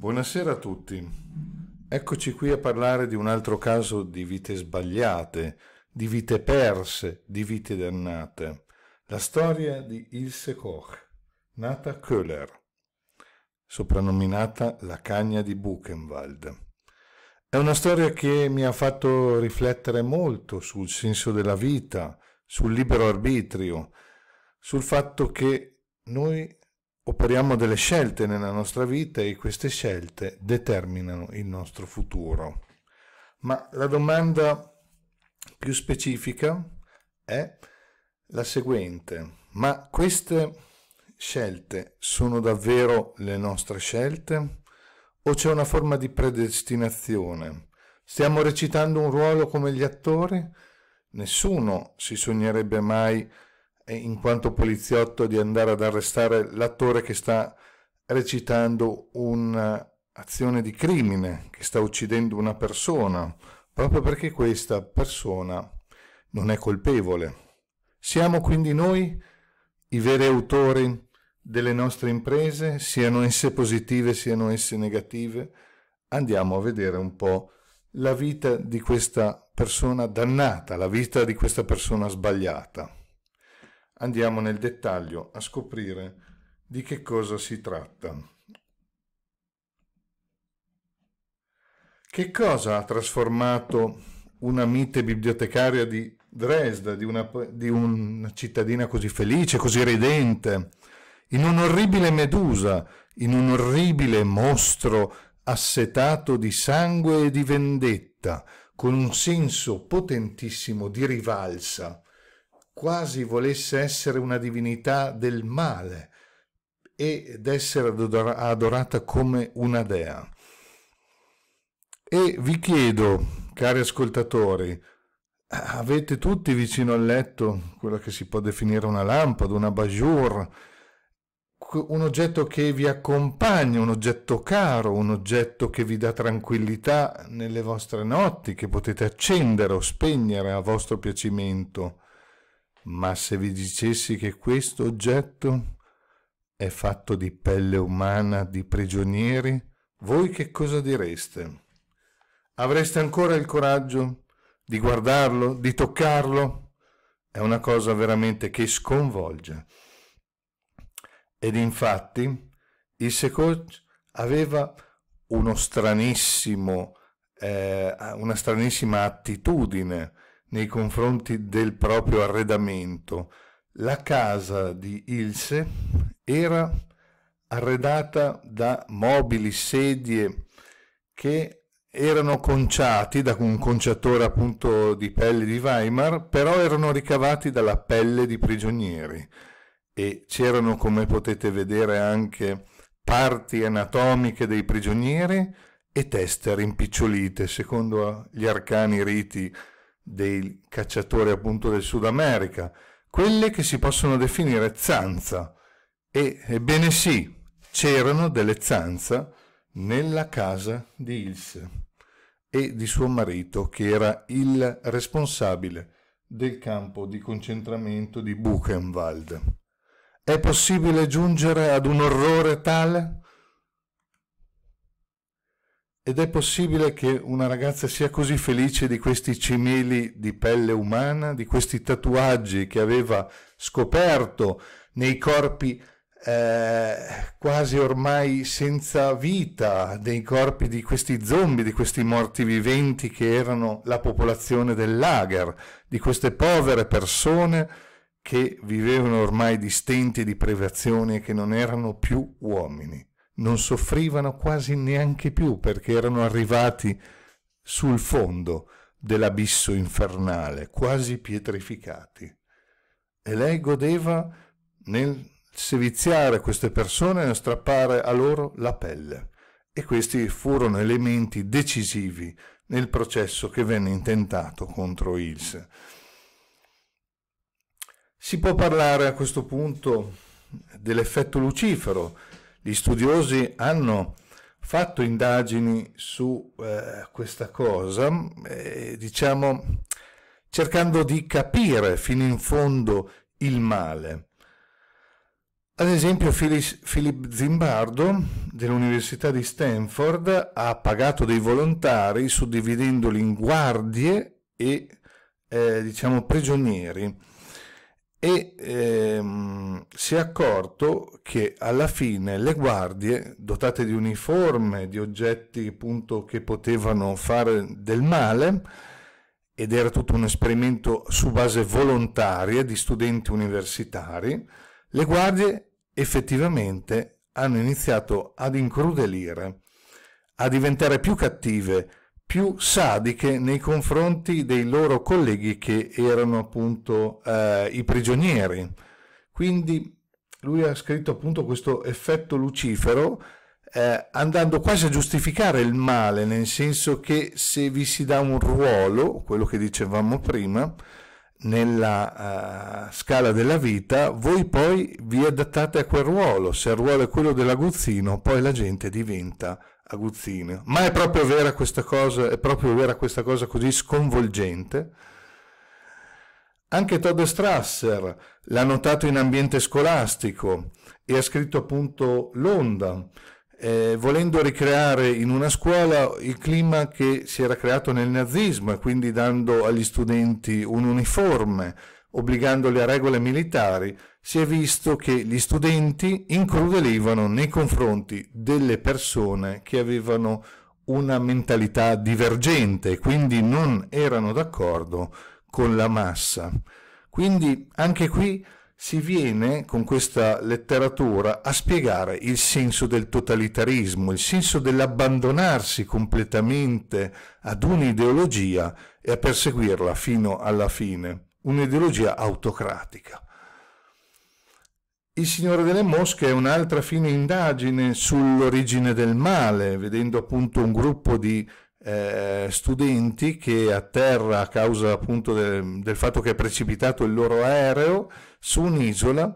Buonasera a tutti. Eccoci qui a parlare di un altro caso di vite sbagliate, di vite perse, di vite dannate. La storia di Ilse Koch, nata Köhler, soprannominata la cagna di Buchenwald. È una storia che mi ha fatto riflettere molto sul senso della vita, sul libero arbitrio, sul fatto che noi operiamo delle scelte nella nostra vita e queste scelte determinano il nostro futuro. Ma la domanda più specifica è la seguente, ma queste scelte sono davvero le nostre scelte o c'è una forma di predestinazione? Stiamo recitando un ruolo come gli attori? Nessuno si sognerebbe mai in quanto poliziotto di andare ad arrestare l'attore che sta recitando un'azione di crimine, che sta uccidendo una persona, proprio perché questa persona non è colpevole. Siamo quindi noi i veri autori delle nostre imprese, siano esse positive, siano esse negative. Andiamo a vedere un po' la vita di questa persona dannata, la vita di questa persona sbagliata andiamo nel dettaglio a scoprire di che cosa si tratta. Che cosa ha trasformato una mite bibliotecaria di Dresda, di una, di una cittadina così felice, così ridente, in un'orribile medusa, in un orribile mostro assetato di sangue e di vendetta, con un senso potentissimo di rivalsa, quasi volesse essere una divinità del male ed essere adorata come una dea. E vi chiedo, cari ascoltatori, avete tutti vicino al letto quella che si può definire una lampada, una bajour, un oggetto che vi accompagna, un oggetto caro, un oggetto che vi dà tranquillità nelle vostre notti, che potete accendere o spegnere a vostro piacimento. Ma se vi dicessi che questo oggetto è fatto di pelle umana di prigionieri, voi che cosa direste? Avreste ancora il coraggio di guardarlo, di toccarlo? È una cosa veramente che sconvolge. Ed infatti il Secoch aveva uno stranissimo, eh, una stranissima attitudine nei confronti del proprio arredamento. La casa di Ilse era arredata da mobili, sedie che erano conciati da un conciatore appunto di pelle di Weimar, però erano ricavati dalla pelle di prigionieri e c'erano, come potete vedere, anche parti anatomiche dei prigionieri e teste rimpicciolite secondo gli arcani riti dei cacciatori appunto del Sud America, quelle che si possono definire zanza. E, ebbene sì, c'erano delle zanza nella casa di Ilse e di suo marito, che era il responsabile del campo di concentramento di Buchenwald. È possibile giungere ad un orrore tale? Ed è possibile che una ragazza sia così felice di questi cimeli di pelle umana, di questi tatuaggi che aveva scoperto nei corpi eh, quasi ormai senza vita, dei corpi di questi zombie, di questi morti viventi che erano la popolazione del lager, di queste povere persone che vivevano ormai di stenti e di privazioni e che non erano più uomini non soffrivano quasi neanche più perché erano arrivati sul fondo dell'abisso infernale, quasi pietrificati. E lei godeva nel seviziare queste persone e nel strappare a loro la pelle. E questi furono elementi decisivi nel processo che venne intentato contro Ilse. Si può parlare a questo punto dell'effetto lucifero, gli studiosi hanno fatto indagini su eh, questa cosa, eh, diciamo cercando di capire fino in fondo il male. Ad esempio Philip Zimbardo dell'Università di Stanford ha pagato dei volontari suddividendoli in guardie e eh, diciamo prigionieri e ehm, si è accorto che alla fine le guardie, dotate di uniforme, di oggetti appunto che potevano fare del male, ed era tutto un esperimento su base volontaria di studenti universitari, le guardie effettivamente hanno iniziato ad incrudelire, a diventare più cattive, più sadiche nei confronti dei loro colleghi che erano appunto eh, i prigionieri. Quindi lui ha scritto appunto questo effetto lucifero eh, andando quasi a giustificare il male, nel senso che se vi si dà un ruolo, quello che dicevamo prima, nella uh, scala della vita, voi poi vi adattate a quel ruolo, se il ruolo è quello dell'aguzzino, poi la gente diventa aguzzino. Ma è proprio vera questa cosa, è proprio vera questa cosa così sconvolgente? Anche Todd Strasser l'ha notato in ambiente scolastico e ha scritto appunto l'onda, eh, volendo ricreare in una scuola il clima che si era creato nel nazismo e quindi dando agli studenti un uniforme obbligando a regole militari, si è visto che gli studenti incrudelivano nei confronti delle persone che avevano una mentalità divergente, quindi non erano d'accordo con la massa. Quindi anche qui si viene con questa letteratura a spiegare il senso del totalitarismo, il senso dell'abbandonarsi completamente ad un'ideologia e a perseguirla fino alla fine un'ideologia autocratica. Il Signore delle Mosche è un'altra fine indagine sull'origine del male, vedendo appunto un gruppo di eh, studenti che atterra a causa appunto de del fatto che è precipitato il loro aereo, su un'isola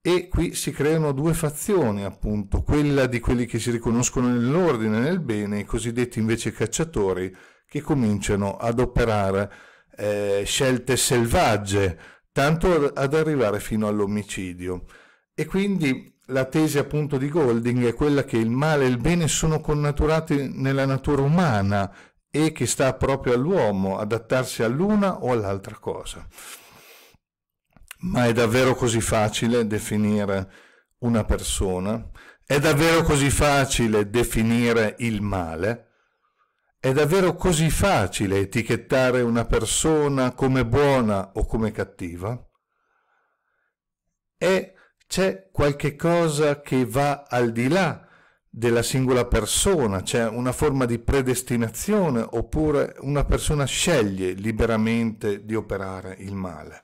e qui si creano due fazioni appunto, quella di quelli che si riconoscono nell'ordine, nel bene, i cosiddetti invece cacciatori che cominciano ad operare eh, scelte selvagge, tanto ad arrivare fino all'omicidio. E quindi la tesi appunto di Golding è quella che il male e il bene sono connaturati nella natura umana e che sta proprio all'uomo adattarsi all'una o all'altra cosa. Ma è davvero così facile definire una persona? È davvero così facile definire il male? È davvero così facile etichettare una persona come buona o come cattiva? E c'è qualche cosa che va al di là della singola persona, c'è una forma di predestinazione oppure una persona sceglie liberamente di operare il male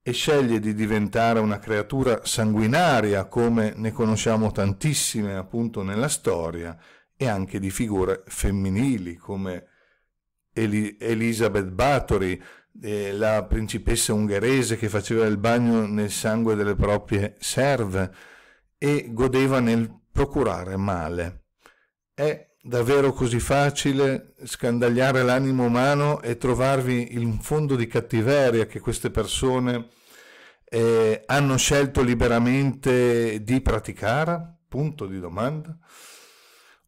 e sceglie di diventare una creatura sanguinaria come ne conosciamo tantissime appunto nella storia e anche di figure femminili come Eli- Elisabeth Bathory, eh, la principessa ungherese che faceva il bagno nel sangue delle proprie serve e godeva nel procurare male. È davvero così facile scandagliare l'animo umano e trovarvi in un fondo di cattiveria che queste persone eh, hanno scelto liberamente di praticare? Punto di domanda.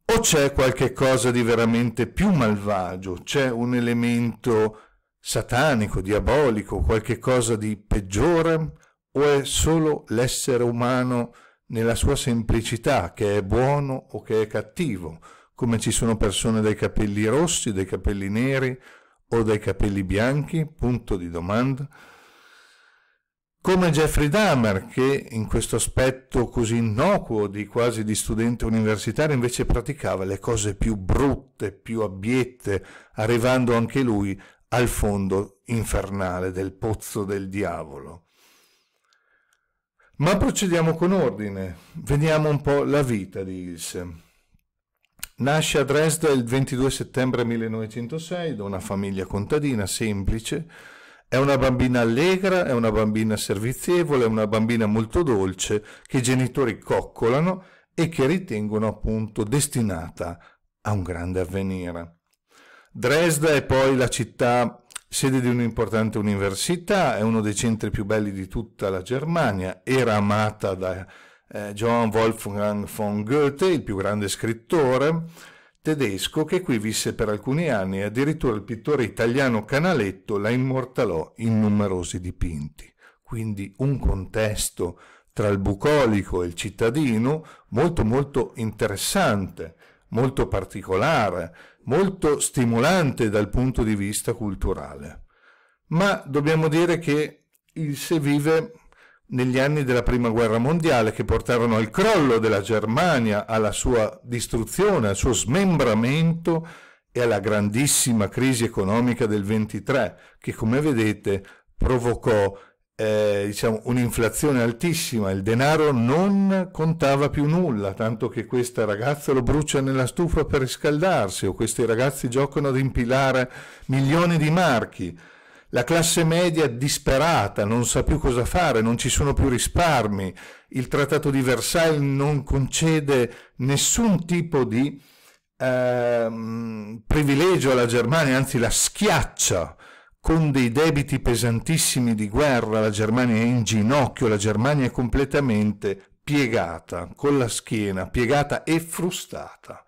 O c'è qualche cosa di veramente più malvagio, c'è un elemento satanico, diabolico, qualche cosa di peggiore, o è solo l'essere umano nella sua semplicità, che è buono o che è cattivo, come ci sono persone dai capelli rossi, dai capelli neri o dai capelli bianchi? Punto di domanda come Jeffrey Dahmer, che in questo aspetto così innocuo di quasi di studente universitario invece praticava le cose più brutte, più abiette, arrivando anche lui al fondo infernale del pozzo del diavolo. Ma procediamo con ordine, vediamo un po' la vita di Ilse. Nasce a Dresda il 22 settembre 1906 da una famiglia contadina semplice, è una bambina allegra, è una bambina servizievole, è una bambina molto dolce che i genitori coccolano e che ritengono appunto destinata a un grande avvenire. Dresda è poi la città sede di un'importante università, è uno dei centri più belli di tutta la Germania, era amata da eh, Johann Wolfgang von Goethe, il più grande scrittore, tedesco che qui visse per alcuni anni e addirittura il pittore italiano Canaletto la immortalò in numerosi dipinti. Quindi un contesto tra il bucolico e il cittadino molto molto interessante, molto particolare, molto stimolante dal punto di vista culturale. Ma dobbiamo dire che il se vive negli anni della Prima Guerra Mondiale che portarono al crollo della Germania, alla sua distruzione, al suo smembramento e alla grandissima crisi economica del 23 che come vedete provocò eh, diciamo, un'inflazione altissima, il denaro non contava più nulla, tanto che questa ragazza lo brucia nella stufa per riscaldarsi o questi ragazzi giocano ad impilare milioni di marchi. La classe media disperata non sa più cosa fare, non ci sono più risparmi. Il Trattato di Versailles non concede nessun tipo di eh, privilegio alla Germania, anzi la schiaccia con dei debiti pesantissimi di guerra. La Germania è in ginocchio, la Germania è completamente piegata, con la schiena piegata e frustata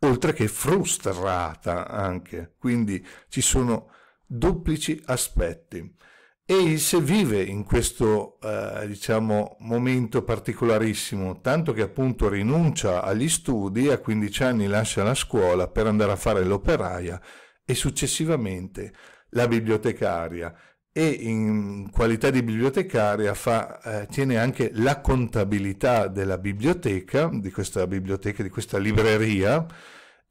oltre che frustrata anche. Quindi ci sono duplici aspetti. E se vive in questo eh, diciamo, momento particolarissimo, tanto che appunto rinuncia agli studi, a 15 anni lascia la scuola per andare a fare l'operaia e successivamente la bibliotecaria e in qualità di bibliotecaria fa, eh, tiene anche la contabilità della biblioteca, di questa biblioteca, di questa libreria,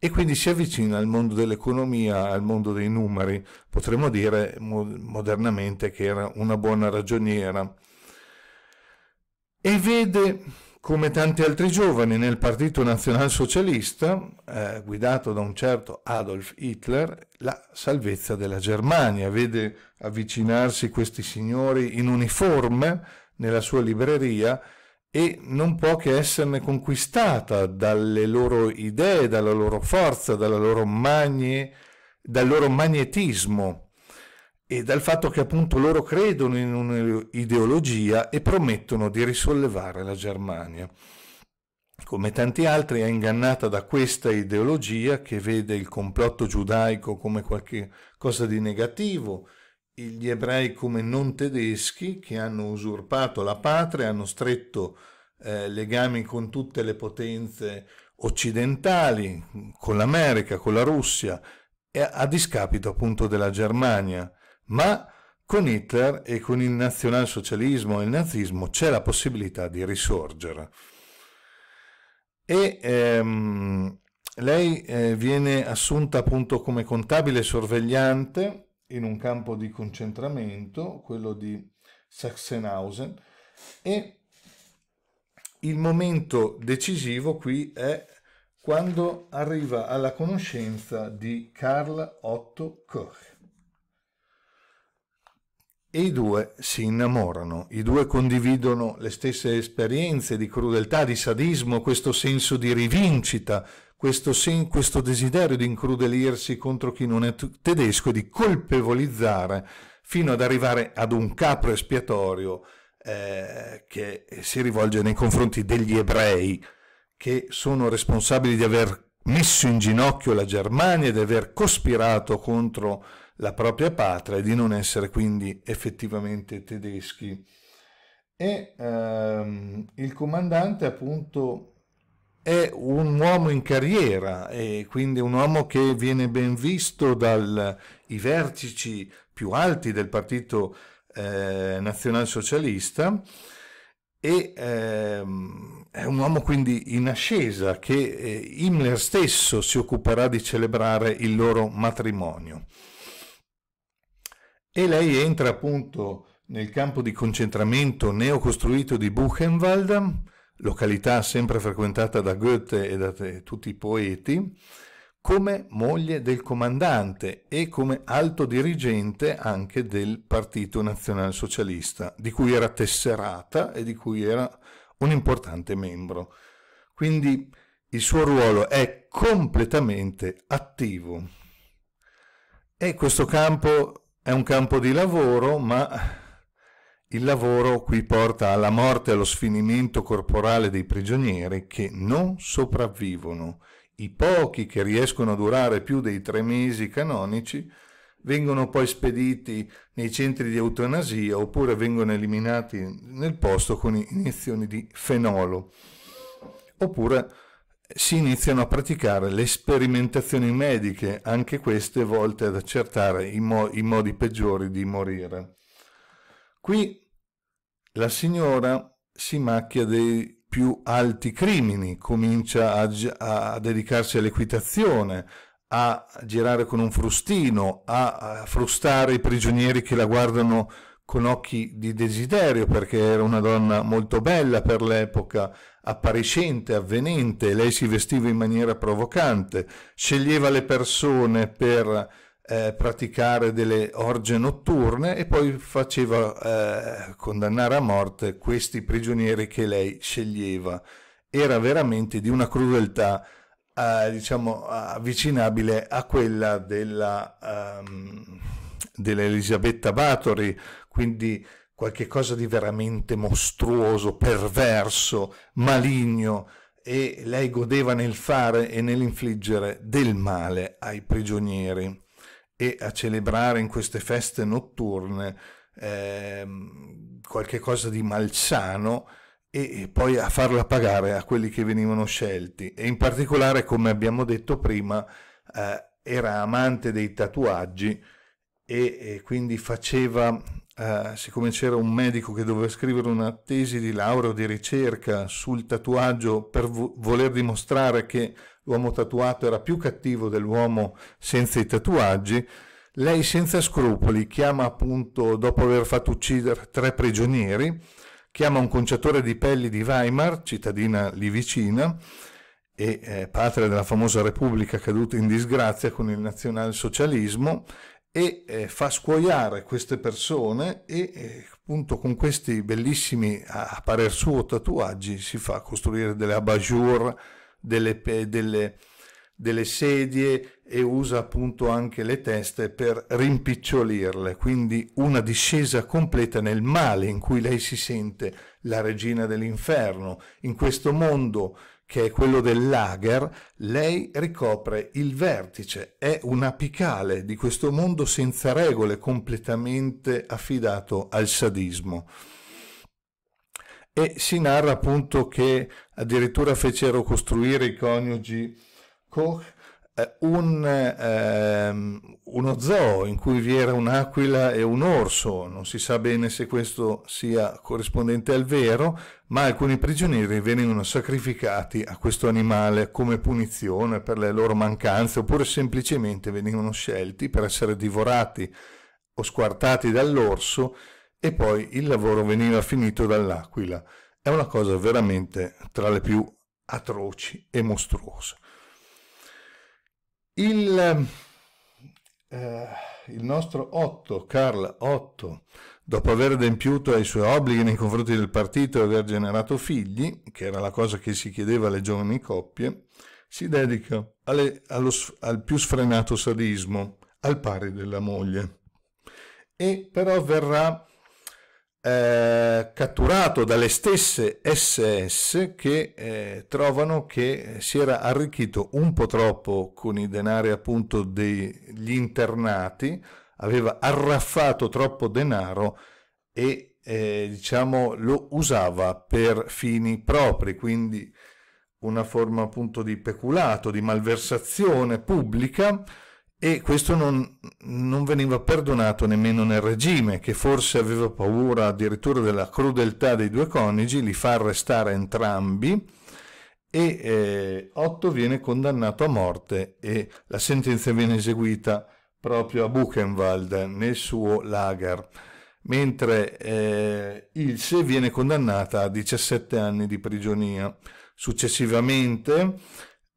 e quindi si avvicina al mondo dell'economia, al mondo dei numeri, potremmo dire modernamente che era una buona ragioniera. E vede, come tanti altri giovani, nel Partito Nazionalsocialista, eh, guidato da un certo Adolf Hitler, la salvezza della Germania. Vede avvicinarsi questi signori in uniforme nella sua libreria e non può che esserne conquistata dalle loro idee, dalla loro forza, loro magne, dal loro magnetismo e dal fatto che appunto loro credono in un'ideologia e promettono di risollevare la Germania. Come tanti altri è ingannata da questa ideologia che vede il complotto giudaico come qualcosa di negativo, gli ebrei come non tedeschi che hanno usurpato la patria, hanno stretto eh, legami con tutte le potenze occidentali, con l'America, con la Russia, a, a discapito appunto della Germania. Ma con Hitler e con il nazionalsocialismo e il nazismo c'è la possibilità di risorgere. E ehm, lei eh, viene assunta appunto come contabile sorvegliante in un campo di concentramento, quello di Sachsenhausen, e il momento decisivo qui è quando arriva alla conoscenza di Karl Otto Koch. E i due si innamorano, i due condividono le stesse esperienze di crudeltà, di sadismo, questo senso di rivincita, questo, sen- questo desiderio di incrudelirsi contro chi non è tedesco e di colpevolizzare fino ad arrivare ad un capro espiatorio eh, che si rivolge nei confronti degli ebrei che sono responsabili di aver messo in ginocchio la Germania e di aver cospirato contro la propria patria e di non essere quindi effettivamente tedeschi. E ehm, il comandante appunto è un uomo in carriera e quindi un uomo che viene ben visto dai vertici più alti del partito eh, nazionalsocialista e ehm, è un uomo quindi in ascesa che eh, Himmler stesso si occuperà di celebrare il loro matrimonio. E lei entra appunto nel campo di concentramento neocostruito di Buchenwald località sempre frequentata da Goethe e da tutti i poeti, come moglie del comandante e come alto dirigente anche del Partito Nazionalsocialista, di cui era tesserata e di cui era un importante membro. Quindi il suo ruolo è completamente attivo. E questo campo è un campo di lavoro, ma il lavoro qui porta alla morte e allo sfinimento corporale dei prigionieri che non sopravvivono. I pochi che riescono a durare più dei tre mesi canonici vengono poi spediti nei centri di eutanasia oppure vengono eliminati nel posto con iniezioni di fenolo. Oppure si iniziano a praticare le sperimentazioni mediche, anche queste volte ad accertare i, mo i modi peggiori di morire. Qui la signora si macchia dei più alti crimini, comincia a, a dedicarsi all'equitazione, a girare con un frustino, a, a frustare i prigionieri che la guardano con occhi di desiderio perché era una donna molto bella per l'epoca, appariscente, avvenente, lei si vestiva in maniera provocante, sceglieva le persone per eh, praticare delle orge notturne e poi faceva eh, condannare a morte questi prigionieri che lei sceglieva. Era veramente di una crudeltà eh, diciamo avvicinabile a quella della, um, dell'Elisabetta Bathory, quindi qualcosa di veramente mostruoso, perverso, maligno e lei godeva nel fare e nell'infliggere del male ai prigionieri e a celebrare in queste feste notturne eh, qualche cosa di malsano e poi a farla pagare a quelli che venivano scelti e in particolare come abbiamo detto prima eh, era amante dei tatuaggi e, e quindi faceva eh, siccome c'era un medico che doveva scrivere una tesi di laurea o di ricerca sul tatuaggio per vo- voler dimostrare che l'uomo tatuato era più cattivo dell'uomo senza i tatuaggi, lei senza scrupoli chiama appunto, dopo aver fatto uccidere tre prigionieri, chiama un conciatore di pelli di Weimar, cittadina lì vicina, e eh, patria della famosa Repubblica caduta in disgrazia con il nazionalsocialismo, e eh, fa scuoiare queste persone e eh, appunto con questi bellissimi, a, parer suo, tatuaggi si fa costruire delle abajour delle, delle, delle sedie e usa appunto anche le teste per rimpicciolirle, quindi una discesa completa nel male in cui lei si sente la regina dell'inferno. In questo mondo che è quello del lager, lei ricopre il vertice, è un apicale di questo mondo senza regole, completamente affidato al sadismo e si narra appunto che addirittura fecero costruire i coniugi Koch eh, un, ehm, uno zoo in cui vi era un'aquila e un orso, non si sa bene se questo sia corrispondente al vero, ma alcuni prigionieri venivano sacrificati a questo animale come punizione per le loro mancanze oppure semplicemente venivano scelti per essere divorati o squartati dall'orso e poi il lavoro veniva finito dall'aquila. È una cosa veramente tra le più atroci e mostruose. Il, eh, il nostro Otto, Carl Otto, dopo aver adempiuto ai suoi obblighi nei confronti del partito e aver generato figli, che era la cosa che si chiedeva alle giovani coppie, si dedica alle, allo, al più sfrenato sadismo, al pari della moglie. E però verrà eh, catturato dalle stesse SS che eh, trovano che si era arricchito un po' troppo con i denari appunto degli internati, aveva arraffato troppo denaro e eh, diciamo lo usava per fini propri, quindi una forma appunto di peculato, di malversazione pubblica e questo non, non, veniva perdonato nemmeno nel regime, che forse aveva paura addirittura della crudeltà dei due coniugi, li fa arrestare entrambi e eh, Otto viene condannato a morte e la sentenza viene eseguita proprio a Buchenwald, nel suo lager, mentre eh, Ilse viene condannata a 17 anni di prigionia. Successivamente...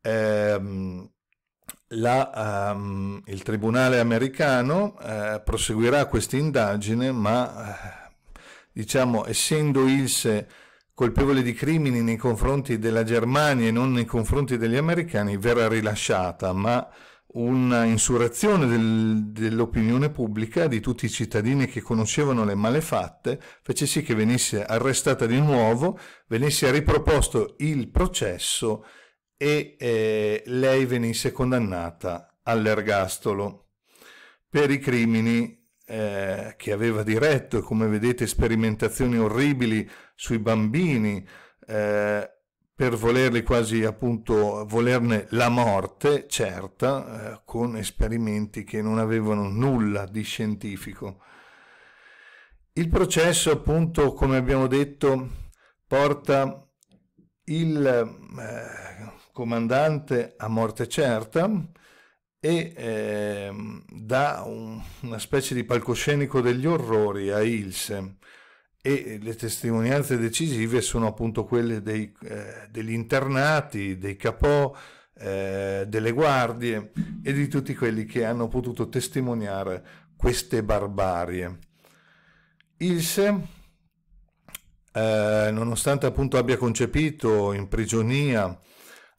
Ehm, la, um, il tribunale americano uh, proseguirà questa indagine, ma uh, diciamo, essendo Ilse colpevole di crimini nei confronti della Germania e non nei confronti degli americani, verrà rilasciata, ma una insurazione del, dell'opinione pubblica di tutti i cittadini che conoscevano le malefatte fece sì che venisse arrestata di nuovo, venisse riproposto il processo e eh, lei venisse condannata all'ergastolo per i crimini eh, che aveva diretto, come vedete sperimentazioni orribili sui bambini, eh, per volerli quasi appunto, volerne la morte certa, eh, con esperimenti che non avevano nulla di scientifico. Il processo appunto, come abbiamo detto, porta il, eh, comandante a morte certa e eh, dà un, una specie di palcoscenico degli orrori a Ilse e le testimonianze decisive sono appunto quelle dei, eh, degli internati, dei capò, eh, delle guardie e di tutti quelli che hanno potuto testimoniare queste barbarie. Ilse, eh, nonostante appunto abbia concepito in prigionia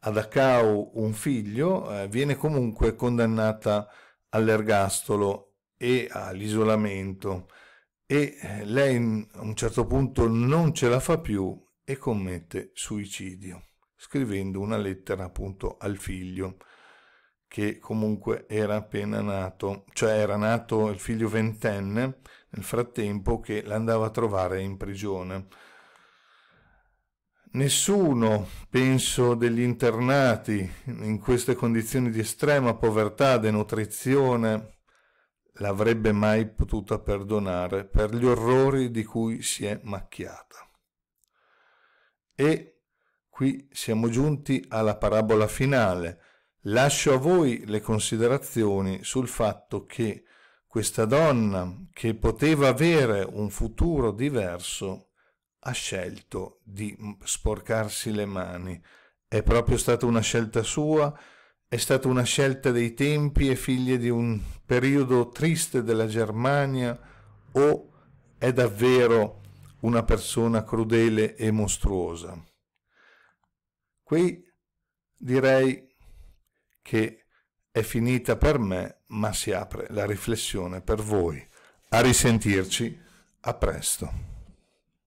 a Dachau un figlio, eh, viene comunque condannata all'ergastolo e all'isolamento e eh, lei a un certo punto non ce la fa più e commette suicidio, scrivendo una lettera appunto al figlio che comunque era appena nato, cioè era nato il figlio ventenne nel frattempo che l'andava a trovare in prigione. Nessuno, penso, degli internati in queste condizioni di estrema povertà, denutrizione, l'avrebbe mai potuta perdonare per gli orrori di cui si è macchiata. E qui siamo giunti alla parabola finale. Lascio a voi le considerazioni sul fatto che questa donna, che poteva avere un futuro diverso, ha scelto di sporcarsi le mani. È proprio stata una scelta sua, è stata una scelta dei tempi e figlia di un periodo triste della Germania o è davvero una persona crudele e mostruosa? Qui direi che è finita per me, ma si apre la riflessione per voi. A risentirci, a presto.